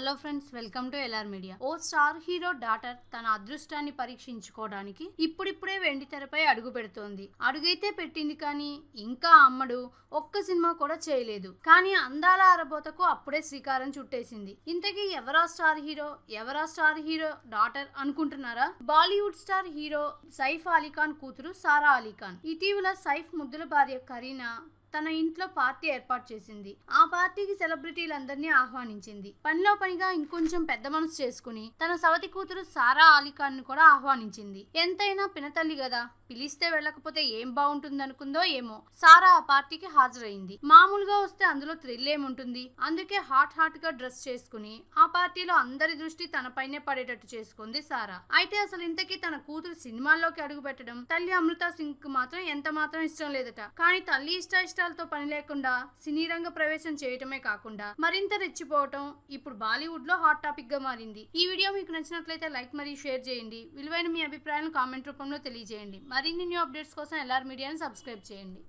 hello friends welcome to LR media ఓ star hero daughter తన అదృష్టాన్ని పరీక్షించుకోవడానికి ఇప్పుడిప్పుడే వెండి తెరపై అడుగు పెడుతోంది అడుగైతే పెట్టింది కానీ ఇంకా అమ్మడు ఒక్క సినిమా కూడా చేయలేదు కానీ అందాల అరబోతకు అప్పుడే శ్రీకారం చుట్టేసింది ఇంతకీ ఎవరా స్టార్ హీరో ఎవరా స్టార్ హీరో డాటర్ అనుకుంటున్నారా Bollywood star hero Saif Ali Khan కూతురు సారా అలీఖాన్ ఇటీవల సైఫ్ ముద్దుల భార్య కరీనా తన ఇంట్లో పార్టీ ఏర్పాటు చేసింది ఆ పార్టీకి సెలబ్రిటీలందరినీ ఆహ్వానించింది పనిలో పనిగా ఇంకొంచెం పెద్ద మనసు చేసుకుని తన సవతి కూతురు సారా అలీఖాన్ ను కూడా ఆహ్వానించింది ఎంతైనా పినతల్లి కదా పిలిస్తే వెళ్ళకపోతే ఏం బాగుంటుందనుకుందో ఏమో సారా ఆ పార్టీకి హాజరైంది మామూలుగా వస్తే అందులో థ్రిల్ ఏముంటుంది అందుకే హాట్ హాట్ గా డ్రెస్ చేసుకుని ఆ పార్టీలో అందరి దృష్టి తనపైనే పడేటట్టు చేసుకుంది సారా అయితే అసలు ఇంతకీ తన కూతురు సినిమాల్లోకి అడుగు పెట్టడం తల్లి అమృత సింగ్ కు మాత్రం ఎంత మాత్రం ఇష్టం లేదట కానీ తల్లి ఇష్ట ఇష్ట కష్టాలతో పని లేకుండా సినీ రంగ ప్రవేశం చేయటమే కాకుండా మరింత రెచ్చిపోవటం ఇప్పుడు బాలీవుడ్ లో హాట్ టాపిక్ గా మారింది ఈ వీడియో మీకు నచ్చినట్లయితే లైక్ మరియు షేర్ చేయండి విలువైన మీ అభిప్రాయాలను కామెంట్ రూపంలో తెలియజేయండి మరిన్ని న్యూ అప్డేట్స్ కోసం ఎల్ఆర్ మీడియాని సబ్స్క్రైబ్ చేయండి